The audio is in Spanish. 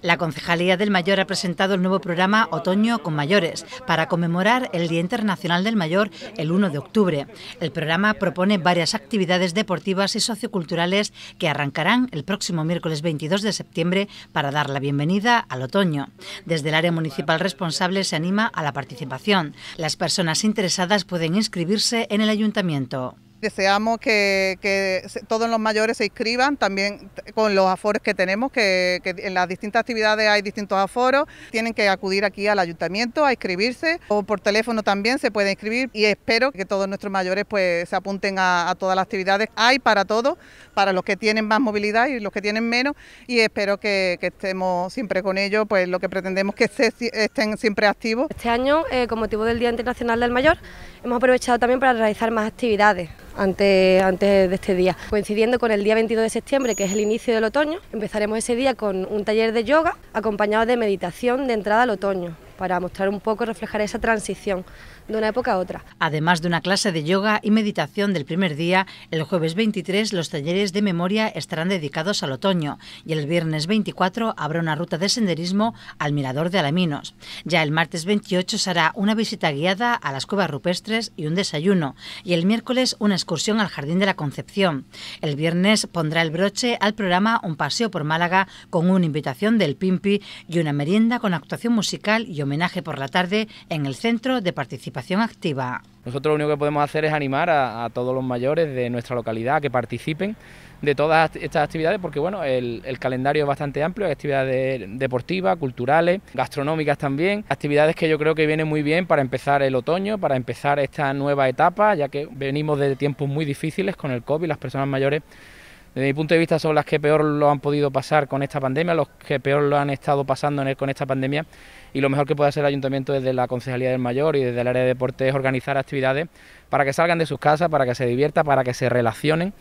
La Concejalía del Mayor ha presentado el nuevo programa Otoño con Mayores para conmemorar el Día Internacional del Mayor el 1 de octubre. El programa propone varias actividades deportivas y socioculturales que arrancarán el próximo miércoles 22 de septiembre para dar la bienvenida al otoño. Desde el área municipal responsable se anima a la participación. Las personas interesadas pueden inscribirse en el ayuntamiento. Deseamos que, todos los mayores se inscriban, también con los aforos que tenemos, que, en las distintas actividades hay distintos aforos. Tienen que acudir aquí al ayuntamiento a inscribirse o por teléfono también se puede inscribir y espero que todos nuestros mayores pues se apunten a, todas las actividades. Hay para todos, para los que tienen más movilidad y los que tienen menos y espero que, estemos siempre con ellos, pues lo que pretendemos que estén siempre activos. Este año, eh, con motivo del Día Internacional del Mayor, hemos aprovechado también para realizar más actividades antes, de este día. Coincidiendo con el día 22 de septiembre, que es el inicio del otoño, empezaremos ese día con un taller de yoga acompañado de meditación de entrada al otoño para mostrar un poco, reflejar esa transición de una época a otra. Además de una clase de yoga y meditación del primer día, el jueves 23 los talleres de memoria estarán dedicados al otoño y el viernes 24 habrá una ruta de senderismo al Mirador de Alaminos. Ya el martes 28 hará una visita guiada a las cuevas rupestres y un desayuno y el miércoles una excursión al Jardín de la Concepción. El viernes pondrá el broche al programa Un paseo por Málaga con una invitación del Pimpi y una merienda con actuación musical y homenaje por la tarde en el Centro de Participación Activa. Nosotros lo único que podemos hacer es animar a, todos los mayores de nuestra localidad a que participen de todas estas actividades, porque bueno, el, calendario es bastante amplio, hay actividades deportivas, culturales, gastronómicas también, actividades que yo creo que vienen muy bien para empezar el otoño, para empezar esta nueva etapa, ya que venimos de tiempos muy difíciles con el COVID, las personas mayores desde mi punto de vista son las que peor lo han podido pasar con esta pandemia, los que peor lo han estado pasando con esta pandemia y lo mejor que puede hacer el ayuntamiento desde la Concejalía del Mayor y desde el área de deporte es organizar actividades para que salgan de sus casas, para que se diviertan, para que se relacionen.